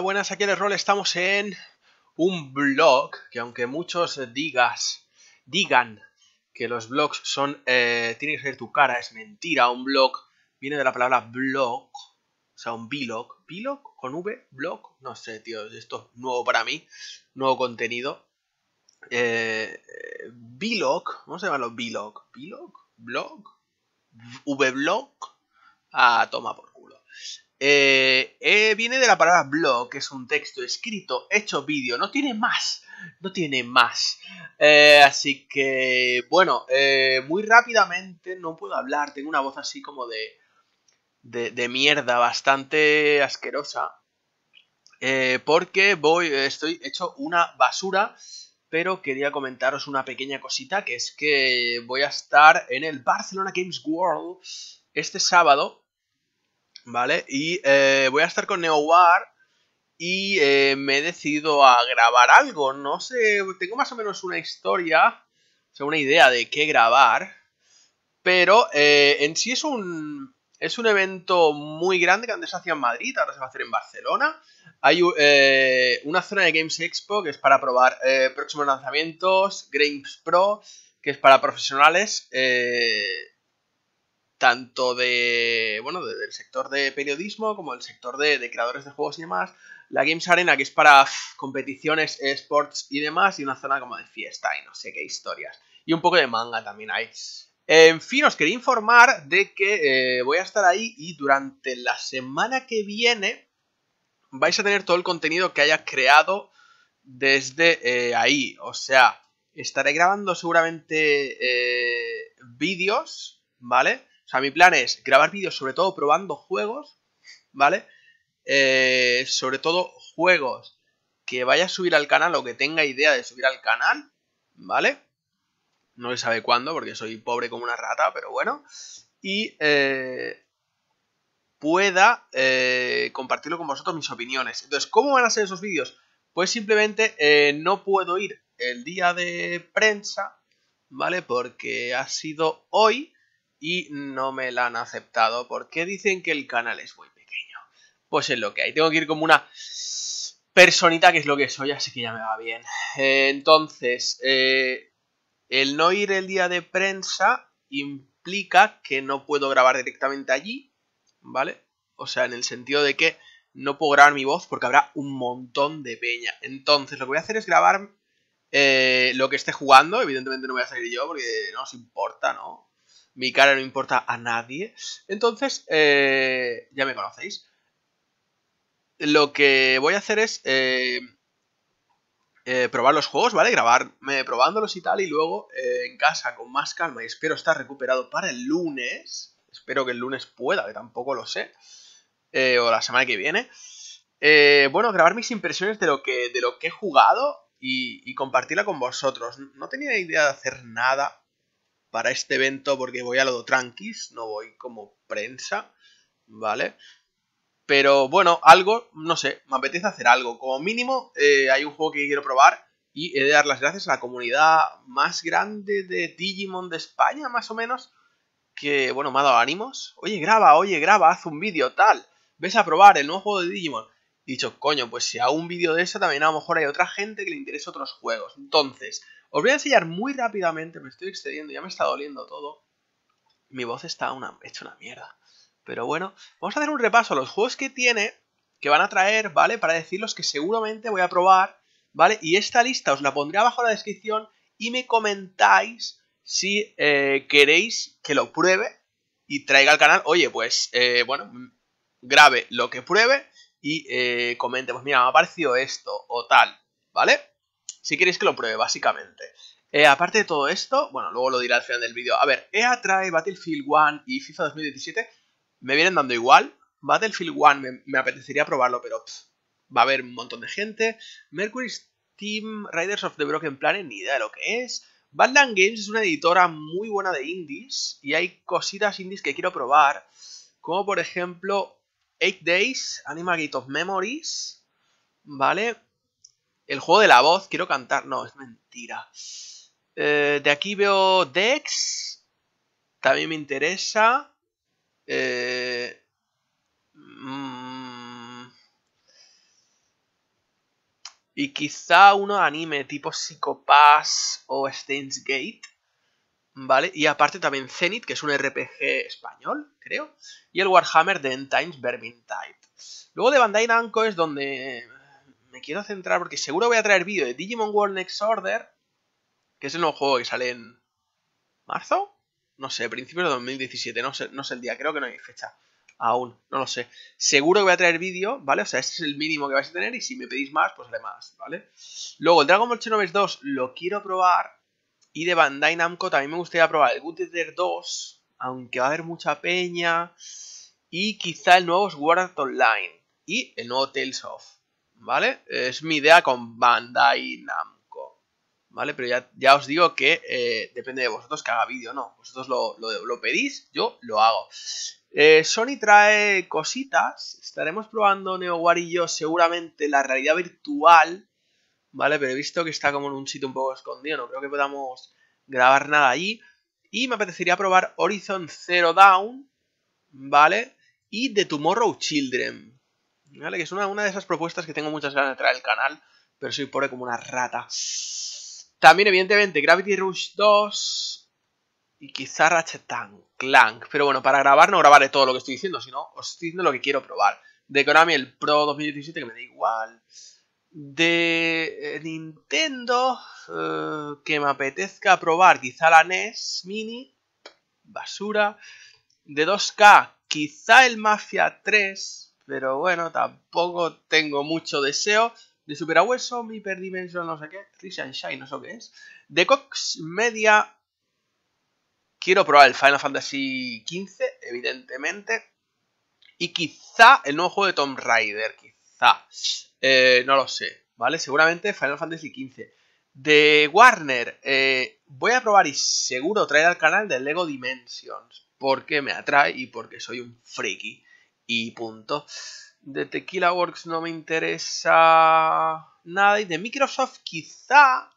buenas, aquí en el rol estamos en un blog, que aunque muchos digas, digan que los blogs son, eh, que ser tu cara, es mentira, un blog viene de la palabra blog, o sea, un blog, blog con V, blog, no sé, tío, esto es nuevo para mí, nuevo contenido. Eh, blog, vamos a llamarlo blog, blog, blog, a ah, toma por eh, eh, viene de la palabra blog, que es un texto escrito, hecho vídeo, no tiene más, no tiene más. Eh, así que, bueno, muy rápidamente no puedo hablar, tengo una voz así como de, de, mierda, bastante asquerosa. porque voy, estoy hecho una basura, pero quería comentaros una pequeña cosita, que es que voy a estar en el Barcelona Games World este sábado, y eh, voy a estar con NeoWar y eh, me he decidido a grabar algo. No sé, tengo más o menos una historia, o sea, una idea de qué grabar. Pero eh, en sí es un, es un evento muy grande que antes se hacía en Madrid, ahora se va a hacer en Barcelona. Hay una zona de Games Expo que es para probar próximos lanzamientos, Games Pro, que es para profesionales tanto de, bueno, del sector de periodismo como del sector de, creadores de juegos y demás. La Games Arena, que es para competiciones, esports y demás, y una zona como de fiesta y no sé qué historias. Y un poco de manga también hay. En fin, os quería informar de que eh, voy a estar ahí y durante la semana que viene vais a tener todo el contenido que haya creado desde eh, ahí. O sea, estaré grabando seguramente eh, vídeos, ¿vale? sea, mi plan es grabar vídeos sobre todo probando juegos, ¿vale? Eh, sobre todo juegos que vaya a subir al canal o que tenga idea de subir al canal, ¿vale? No se sabe cuándo porque soy pobre como una rata, pero bueno. Y eh, pueda eh, compartirlo con vosotros mis opiniones. Entonces, ¿cómo van a ser esos vídeos? Pues simplemente no puedo ir el día de prensa, ¿vale? Porque ha sido hoy y no me la han aceptado porque dicen que el canal es muy pequeño. Pues es lo que hay. Tengo que ir como una personita que es lo que soy, así que ya me va bien. entonces, eh, el no ir el día de prensa implica que no puedo grabar directamente allí, ¿vale? O sea, en el sentido de que no puedo grabar mi voz porque habrá un montón de peña. Entonces, lo que voy a hacer es grabar eh, lo que esté jugando. Evidentemente no voy a salir yo porque no os importa, ¿no? mi cara no importa a nadie. Entonces, eh, ya me conocéis. Lo que voy a hacer es eh, eh, probar los juegos, ¿vale? Grabarme probándolos y tal, y luego en casa con más calma, y espero estar recuperado para el lunes. Espero que el lunes pueda, que tampoco lo sé. o la semana que viene. bueno, grabar mis impresiones de lo que, he jugado y, y compartirla con vosotros. No tenía idea de hacer nada para este evento porque voy a lo de tranquis, no voy como prensa, ¿vale? Pero bueno, algo, no sé, me apetece hacer algo. Como mínimo, eh, hay un juego que quiero probar y he de dar las gracias a la comunidad más grande de Digimon de España, más o menos, que, bueno, me ha dado ánimos. Oye, graba, oye, graba, haz un vídeo, tal. Ves a probar el nuevo juego de Digimon. dicho, coño, pues si hago un vídeo de eso, también a lo mejor hay otra gente que le interesa otros juegos. Entonces, os voy a enseñar muy rápidamente, me estoy excediendo, ya me está doliendo todo. Mi voz está una, hecha una mierda. Pero bueno, vamos a hacer un repaso a los juegos que tiene, que van a traer, ¿vale? Para decirlos que seguramente voy a probar, ¿vale? Y esta lista os la pondré abajo en la descripción y me comentáis si eh, queréis que lo pruebe y traiga al canal. Oye, pues, eh, bueno, grabe lo que pruebe y eh, comente, pues mira, me ha parecido esto o tal, ¿vale? si queréis que lo pruebe, básicamente. Eh, aparte de todo esto, bueno, luego lo diré al final del vídeo. A ver, EA trae Battlefield 1 y FIFA 2017. Me vienen dando igual. Battlefield 1 me, apetecería probarlo, pero va a haber un montón de gente. Mercury Steam, Riders of the Broken Planet, ni idea de lo que es. Badland Games es una editora muy buena de indies y hay cositas indies que quiero probar, como por ejemplo Eight Days, Animal Gate of Memories, ¿vale? El juego de la voz, quiero cantar. No, es mentira. Eh, de aquí veo Dex. También me interesa. Eh, mm. y quizá uno anime tipo Psychopass o Steins Gate. ¿Vale? Y aparte también Zenith, que es un RPG español, creo. Y el Warhammer de End Times Type. Luego de Bandai Namco es donde me quiero centrar porque seguro voy a traer vídeo de Digimon World Next Order, que es el nuevo juego que sale en marzo, no sé, principios de 2017, no sé, no sé el día, creo que no hay fecha aún, no lo sé. Seguro que voy a traer vídeo, ¿vale? O sea, este es el mínimo que vais a tener y si me pedís más, pues haré más, ¿vale? Luego, el Dragon Ball Xenoverse 2 lo quiero probar y de Bandai Namco también me gustaría probar el Good Eater 2, aunque va a haber mucha peña y quizá el nuevo Sword Online y el nuevo Tales of. ¿vale? Es mi idea con Bandai Namco, ¿vale? Pero ya, os digo que eh, depende de vosotros que haga vídeo, ¿no? Vosotros lo, lo, pedís, yo lo hago. Eh, Sony trae cositas, estaremos probando Neo y yo seguramente la realidad virtual, ¿vale? Pero he visto que está como en un sitio un poco escondido, no creo que podamos grabar nada allí. Y me apetecería probar Horizon Zero Down, ¿vale? Y The Tomorrow Children, que es una, una de esas propuestas que tengo muchas ganas de traer al canal, pero soy pobre como una rata. También, evidentemente, Gravity Rush 2 y quizá Ratchet Clank. Pero bueno, para grabar no grabaré todo lo que estoy diciendo, sino os estoy diciendo lo que quiero probar. De Konami el Pro 2017, que me da igual. De eh, Nintendo, eh, que me apetezca probar quizá la NES Mini, basura. De 2K, quizá el Mafia 3, pero bueno, tampoco tengo mucho deseo. De super hueso mi Dimension, no sé qué, Rise and Shine, no sé qué es. De Cox Media, quiero probar el Final Fantasy XV, evidentemente. Y quizá el nuevo juego de Tomb Raider, quizá. Eh, no lo sé, ¿vale? Seguramente Final Fantasy XV. De Warner, eh, voy a probar y seguro traer al canal de Lego Dimensions. Porque me atrae y porque soy un friki y punto. De Tequila Works no me interesa nada. Y de Microsoft quizá...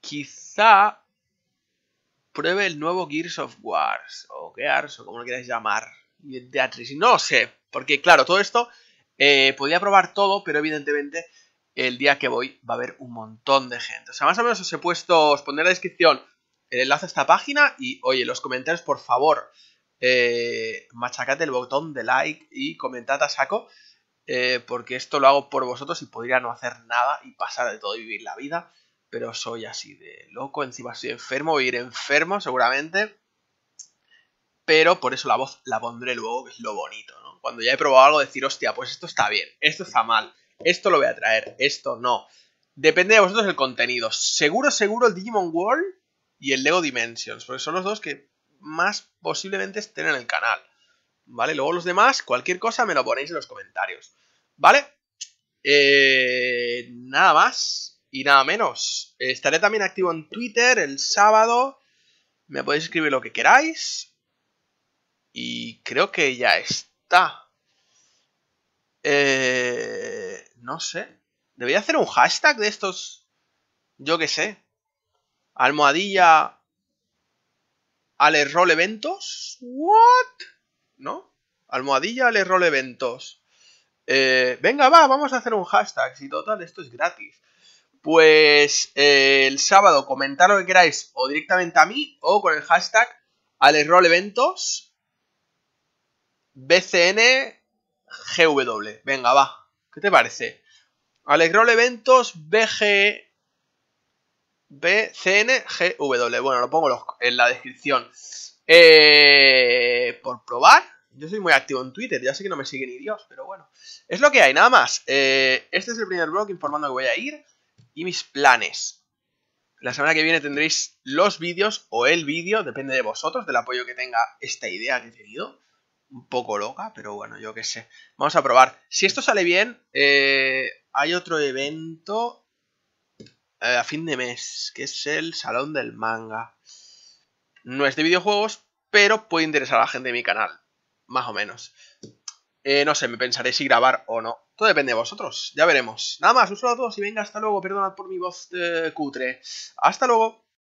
Quizá pruebe el nuevo Gears of Wars. O Gears, o como lo queráis llamar. Y de Y No lo sé. Porque claro, todo esto... Eh, podía probar todo, pero evidentemente el día que voy va a haber un montón de gente. O sea, más o menos os he puesto, os pondré en la descripción el enlace a esta página y, oye, los comentarios, por favor, eh, machacad el botón de like y comentad a saco, eh, porque esto lo hago por vosotros y podría no hacer nada y pasar de todo y vivir la vida, pero soy así de loco, encima soy enfermo, voy a ir enfermo seguramente, pero por eso la voz la pondré luego, que es lo bonito, ¿no? Cuando ya he probado algo, decir, hostia, pues esto está bien, esto está mal, esto lo voy a traer, esto no. Depende de vosotros el contenido. Seguro, seguro el Digimon World y el Lego Dimensions, porque son los dos que más posiblemente estén en el canal. ¿Vale? Luego los demás, cualquier cosa me lo ponéis en los comentarios. ¿Vale? Eh, nada más y nada menos. Estaré también activo en Twitter el sábado. Me podéis escribir lo que queráis. Y creo que ya está. Eh, no sé. Debería hacer un hashtag de estos. Yo qué sé. Almohadilla Ale Eventos. ¿What? ¿No? Almohadilla Ale Eventos. Eh, venga, va, vamos a hacer un hashtag. Si total, esto es gratis. Pues eh, el sábado comentar lo que queráis o directamente a mí o con el hashtag eventos BCN GW. Venga, va. ¿Qué te parece? Alegrol Eventos BG BCNGW. Bueno, lo pongo en la descripción. Eh, por probar. Yo soy muy activo en Twitter, ya sé que no me siguen ni pero bueno. Es lo que hay, nada más. Eh, este es el primer blog informando que voy a ir y mis planes. La semana que viene tendréis los vídeos o el vídeo, depende de vosotros, del apoyo que tenga esta idea que he tenido. Un poco loca, pero bueno, yo qué sé. Vamos a probar. Si esto sale bien, eh, hay otro evento eh, a fin de mes, que es el Salón del Manga. No es de videojuegos, pero puede interesar a la gente de mi canal, más o menos. Eh, no sé, me pensaré si grabar o no. Todo depende de vosotros, ya veremos. Nada más, un saludo a todos y venga, hasta luego. Perdonad por mi voz eh, cutre. Hasta luego.